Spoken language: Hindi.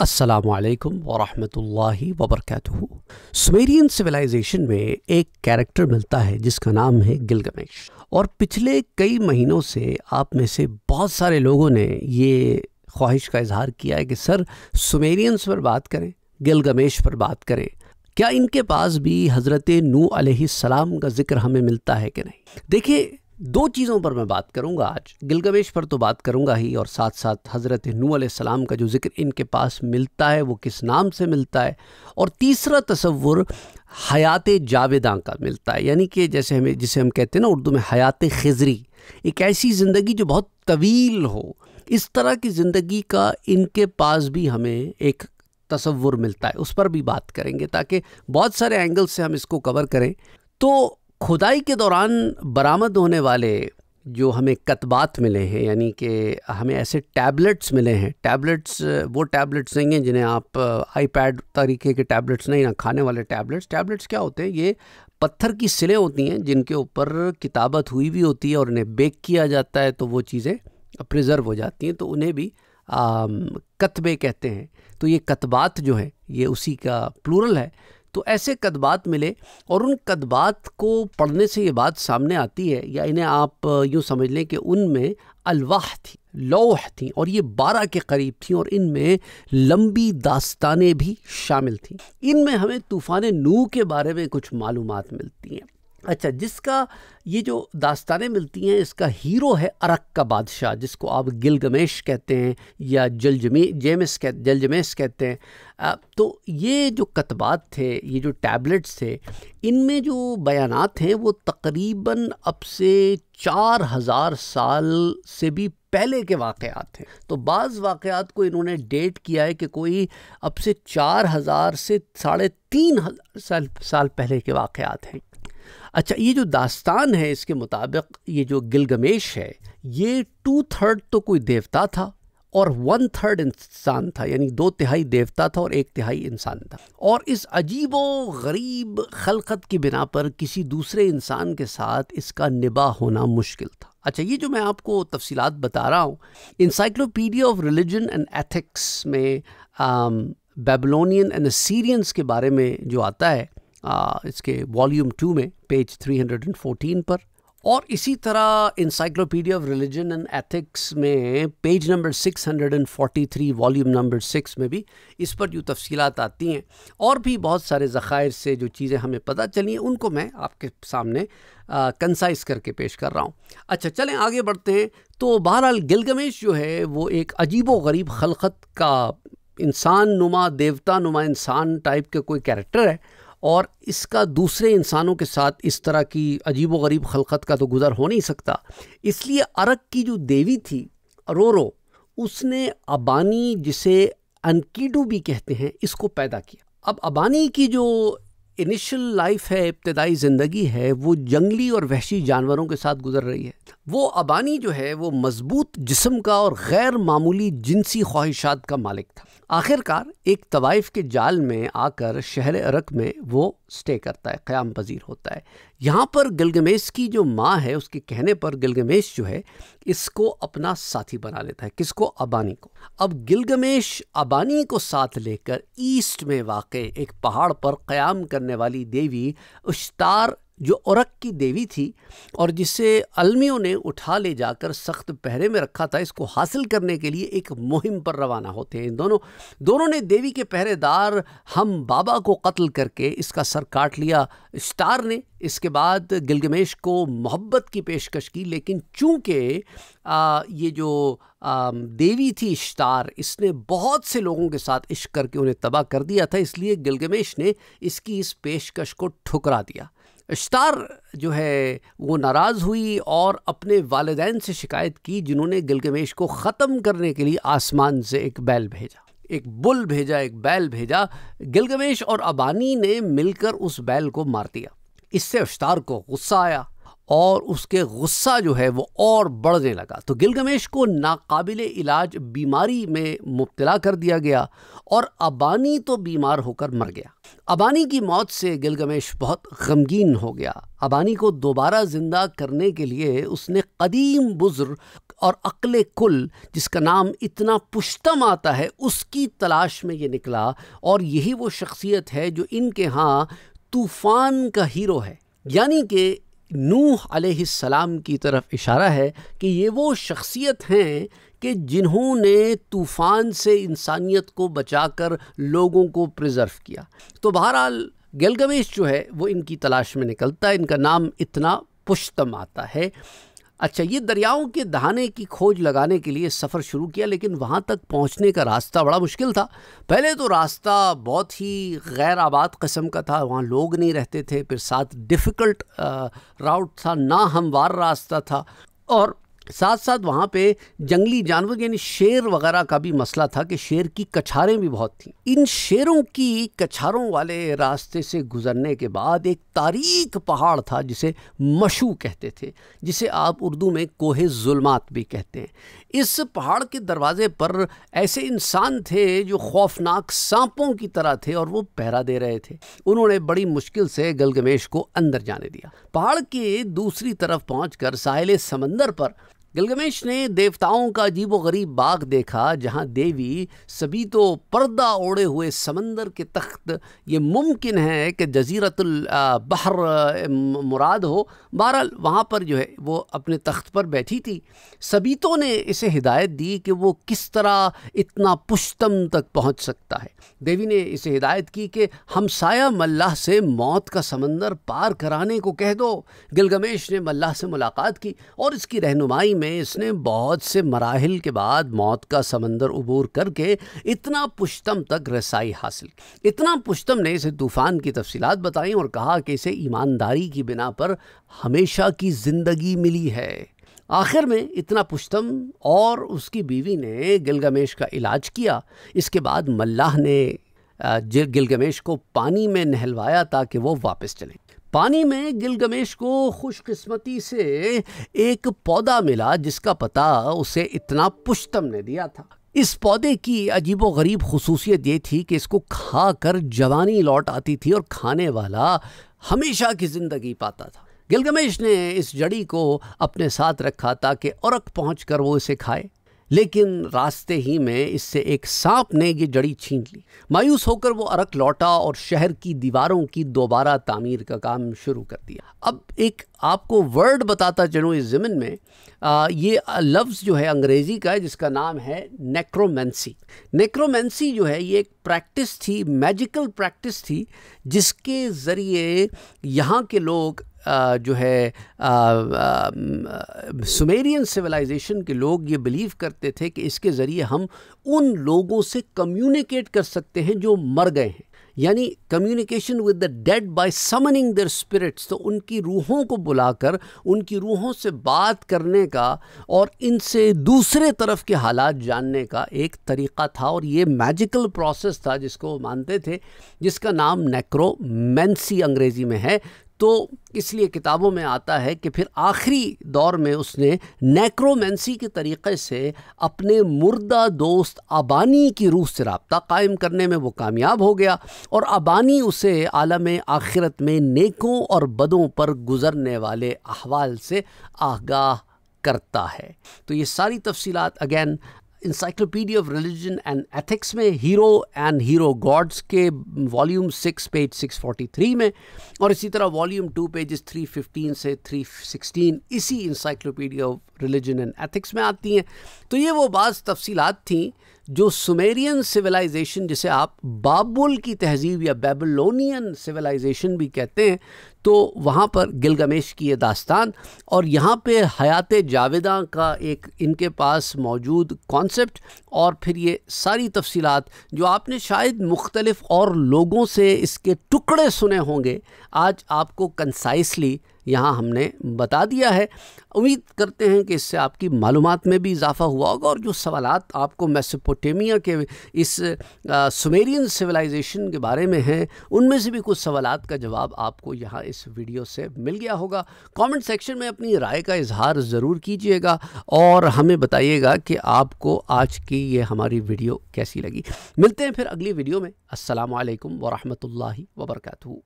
असलकम वरहमल वबरक सुमेरियन सिविलाइजेशन में एक कैरेक्टर मिलता है जिसका नाम है गिलगमेश और पिछले कई महीनों से आप में से बहुत सारे लोगों ने ये ख्वाहिश का इजहार किया है कि सर सुमेरियंस पर बात करें गिलगमेश पर बात करें क्या इनके पास भी हज़रत नू सलाम का ज़िक्र हमें मिलता है कि नहीं देखिए दो चीज़ों पर मैं बात करूंगा आज गिलगमेश पर तो बात करूंगा ही और साथ साथ हज़रत नू सलाम का जो ज़िक्र इनके पास मिलता है वो किस नाम से मिलता है और तीसरा तस्वुर हयात जावेदा का मिलता है यानी कि जैसे हमें जिसे हम कहते हैं ना उर्दू में हयात खजरी एक ऐसी ज़िंदगी जो बहुत तवील हो इस तरह की ज़िंदगी का इनके पास भी हमें एक तस्वुर मिलता है उस पर भी बात करेंगे ताकि बहुत सारे एंगल से हम इसको कवर करें तो खुदाई के दौरान बरामद होने वाले जो हमें कतबात मिले हैं यानी कि हमें ऐसे टैबलेट्स मिले हैं टैबलेट्स वो टैबलेट्स नहीं हैं जिन्हें आप आईपैड uh, तरीके के टैबलेट्स नहीं ना खाने वाले टैबलेट्स टैबलेट्स क्या होते हैं ये पत्थर की सिलें होती हैं जिनके ऊपर किताबत हुई भी होती है और उन्हें बेक किया जाता है तो वो चीज़ें प्रिजर्व हो जाती हैं तो उन्हें भी um, कतबे कहते हैं तो ये कतबात जो है ये उसी का प्लूरल है तो ऐसे कदबात मिले और उन कदबात को पढ़ने से ये बात सामने आती है या इन्हें आप यूँ समझ लें कि उनमें अलवाह थी लोह थी और ये बारह के करीब थी और इनमें लंबी दास्तानें भी शामिल थीं इनमें हमें तूफ़ान नू के बारे में कुछ मालूम मिलती हैं अच्छा जिसका ये जो दास्तानें मिलती हैं इसका हीरो है अरक का बादशाह जिसको आप गिलगमेश कहते हैं या जलजमी जेमिस कह जलजमेश कहते हैं तो ये जो कतबात थे ये जो टैबलेट्स थे इनमें जो बयानात हैं वो तकरीबन अब से चार हज़ार साल से भी पहले के वाक़ात हैं तो बाज़ वाक़ात को इन्होंने डेट किया है कि कोई अब से चार हज़ार से साढ़े तीन साल साल पहले के वाक़ात हैं अच्छा ये जो दास्तान है इसके मुताबिक ये जो गिलगमेश है ये टू थर्ड तो कोई देवता था और वन थर्ड इंसान था यानी दो तिहाई देवता था और एक तिहाई इंसान था और इस अजीबो गरीब खलकत की बिना पर किसी दूसरे इंसान के साथ इसका निबाह होना मुश्किल था अच्छा ये जो मैं आपको तफसीलात बता रहा हूँ encyclopedia of religion and ethics में बेबलोनियन एंड सीरियंस के बारे में जो आता है आ, इसके वॉल्यूम टू में पेज 314 पर और इसी तरह encyclopedia of religion and ethics में page number 643 volume number six में भी इस पर जो तफसीलात आती हैं और भी बहुत सारे ज़ख़ायर से जो चीज़ें हमें पता चली हैं उनको मैं आपके सामने कंसाइज करके पेश कर रहा हूँ अच्छा चलें आगे बढ़ते हैं तो बहरहाल गिलगमेश जो है वो एक अजीब वरीब गरीब खलकत का इंसान नुमा देवता नुमा इंसान टाइप का कोई कैरेक्टर है और इसका दूसरे इंसानों के साथ इस तरह की अजीब व गरीब खलकत का तो गुज़र हो नहीं सकता इसलिए अरक की जो देवी थी अरोरो उसने अबानी जिसे अनकीडू भी कहते हैं इसको पैदा किया अब अबानी की जो इनिशियल लाइफ है इब्तदाई ज़िंदगी है वो जंगली और वहशी जानवरों के साथ गुजर रही है वो अबानी जो है वो मजबूत जिस्म का और गैर मामूली जिनसी ख्वाहिशात का मालिक था आखिरकार एक तवाइफ के जाल में आकर शहर अरक में वो स्टे करता है क़्याम पजीर होता है यहाँ पर गिलगमेश की जो माँ है उसके कहने पर गिलगमेश जो है इसको अपना साथी बना लेता है किसको अबानी को अब गिलगमेश अबानी को साथ लेकर ईस्ट में वाक़ एक पहाड़ पर क़्याम करने वाली देवी उश्तार जो औरक की देवी थी और जिसे अलमियों ने उठा ले जाकर सख्त पहरे में रखा था इसको हासिल करने के लिए एक मुहिम पर रवाना होते हैं इन दोनों दोनों ने देवी के पहरेदार हम बाबा को कत्ल करके इसका सर काट लिया स्टार ने इसके बाद गिलगमेश को मोहब्बत की पेशकश की लेकिन चूँकि ये जो आ, देवी थी स्टार इसने बहुत से लोगों के साथ इश्क करके उन्हें तबाह कर दिया था इसलिए गिलगमेश ने इसकी इस पेशकश को ठुकरा दिया स्टार जो है वो नाराज़ हुई और अपने वालदे से शिकायत की जिन्होंने गिलगमेश को ख़त्म करने के लिए आसमान से एक बैल भेजा एक बुल भेजा एक बैल भेजा गिलगमेश और अबानी ने मिलकर उस बैल को मार दिया इससे अश्तार को गुस्सा आया और उसके गुस्सा जो है वो और बढ़ने लगा तो गिलगमेश को नाकाबिल इलाज बीमारी में मुबतला कर दिया गया और अबानी तो बीमार होकर मर गया अबानी की मौत से गिलगमेश बहुत गमगीन हो गया अबानी को दोबारा ज़िंदा करने के लिए उसने कदीम बुजुर्ग और अक्ल कुल जिसका नाम इतना पुश्तम आता है उसकी तलाश में ये निकला और यही वो शख्सियत है जो इनके यहाँ तूफ़ान का हीरो है यानी कि नूह अलैहिस्सलाम की तरफ इशारा है कि ये वो शख्सियत हैं कि जिन्होंने तूफ़ान से इंसानियत को बचाकर लोगों को प्रिजर्व किया तो बहरहाल गलगवेश जो है वो इनकी तलाश में निकलता है इनका नाम इतना पुश्तम आता है अच्छा ये दरियाओं के दहाने की खोज लगाने के लिए सफ़र शुरू किया लेकिन वहाँ तक पहुँचने का रास्ता बड़ा मुश्किल था पहले तो रास्ता बहुत ही गैर आबाद कस्म का था वहाँ लोग नहीं रहते थे फिर साथ डिफ़िकल्ट राउट था ना हमवार रास्ता था और साथ साथ वहाँ पे जंगली जानवर यानी शेर वगैरह का भी मसला था कि शेर की कछारें भी बहुत थीं इन शेरों की कछारों वाले रास्ते से गुजरने के बाद एक तारीख पहाड़ था जिसे मशू कहते थे जिसे आप उर्दू में कोहे जुलमात भी कहते हैं इस पहाड़ के दरवाजे पर ऐसे इंसान थे जो खौफनाक सांपों की तरह थे और वो पहरा दे रहे थे उन्होंने बड़ी मुश्किल से गलगमेश को अंदर जाने दिया पहाड़ के दूसरी तरफ पहुँच साहिल समंदर पर गिलगमेश ने देवताओं का अजीब गरीब बाग देखा जहाँ देवी सभी तो पर्दा ओढ़े हुए समंदर के तख्त ये मुमकिन है कि जजीरतुल बहर मुराद हो बहरहाल वहाँ पर जो है वो अपने तख्त पर बैठी थी सबीतों ने इसे हिदायत दी कि वो किस तरह इतना पुश्तम तक पहुँच सकता है देवी ने इसे हिदायत की कि हमसाया मल्लाह से मौत का समंदर पार कराने को कह दो गिलगमेश ने मल्लाह से मुलाकात की और इसकी रहनुमाई में में इसने बहुत से मराहल के बाद मौत का समंदर उबूर करके इतना पुश्तम तक रसाई हासिल की इतना पुश्तम ने इसे तूफ़ान की तफसीत बताई और कहा कि इसे ईमानदारी की बिना पर हमेशा की ज़िंदगी मिली है आखिर में इतना पुश्तम और उसकी बीवी ने गिलगमेश का इलाज किया इसके बाद मल्लाह ने गिलगमेश को पानी में नहलवाया ताकि वो वापस चले पानी में गिलगमेश को खुशकिस्मती से एक पौधा मिला जिसका पता उसे इतना पुश्तम ने दिया था इस पौधे की अजीबोगरीब गरीब खसूसियत ये थी कि इसको खा कर जवानी लौट आती थी और खाने वाला हमेशा की ज़िंदगी पाता था गिलगमेश ने इस जड़ी को अपने साथ रखा ताकि औरक पहुंचकर कर वो इसे खाए लेकिन रास्ते ही में इससे एक सांप ने ये जड़ी छीन ली मायूस होकर वो अरक लौटा और शहर की दीवारों की दोबारा तामीर का काम शुरू कर दिया अब एक आपको वर्ड बताता चलूँ इस ज़मीन में आ, ये लफ्ज़ जो है अंग्रेज़ी का है जिसका नाम है नेक्रोमेंसी नेक्रोमेंसी जो है ये एक प्रैक्टिस थी मैजिकल प्रैक्टिस थी जिसके ज़रिए यहाँ के लोग जो है सुमेरियन सिविलाइजेशन के लोग ये बिलीव करते थे कि इसके ज़रिए हम उन लोगों से कम्युनिकेट कर सकते हैं जो मर गए हैं यानी communication with the dead by summoning their spirits तो उनकी रूहों को बुलाकर उनकी रूहों से बात करने का और इनसे दूसरे तरफ के हालात जानने का एक तरीक़ा था और ये मैजिकल प्रोसेस था जिसको मानते थे जिसका नाम नेक्रोमेंसी अंग्रेज़ी में है तो इसलिए किताबों में आता है कि फिर आखिरी दौर में उसने नेक्रोमेंसी के तरीक़े से अपने मुर्दा दोस्त अबानी की रूह से रबता कायम करने में वो कामयाब हो गया और अबानी उसे आलम आखिरत में नेकों और बदों पर गुज़रने वाले अहवाल से आगाह करता है तो ये सारी तफसीलात again encyclopedia of religion and ethics में हीरो एंड हीरो गॉड्स के volume six page six three में और इसी तरह वॉल्यूम टू पेजेस फिफ्टीन से थ्री सिक्सटीन इसी encyclopedia of religion and ethics में आती हैं तो ये वो बाज़ तफसीलात थी जो सुमेरियन सिविलाइजेशन जिसे आप बाबुल की तहजीब या बेबलोनियन सिविलाइजेशन भी कहते हैं तो वहाँ पर गिलगमेश की ये दास्तान और यहाँ पे हयात जावेदा का एक इनके पास मौजूद कॉन्सेप्ट और फिर ये सारी तफसीलात जो आपने शायद मुख्तलफ़ और लोगों से इसके टुकड़े सुने होंगे आज आपको कंसाइसली यहाँ हमने बता दिया है उम्मीद करते हैं कि इससे आपकी मालूम में भी इजाफा हुआ होगा और जो सवाल आपको मेसोपोटेमिया के इस सुमेरियन सिविलाइजेशन के बारे में हैं उनमें से भी कुछ सवाल का जवाब आपको यहाँ इस वीडियो से मिल गया होगा कमेंट सेक्शन में अपनी राय का इजहार ज़रूर कीजिएगा और हमें बताइएगा कि आपको आज की ये हमारी वीडियो कैसी लगी मिलते हैं फिर अगली वीडियो में असलकम वरहमल वर्का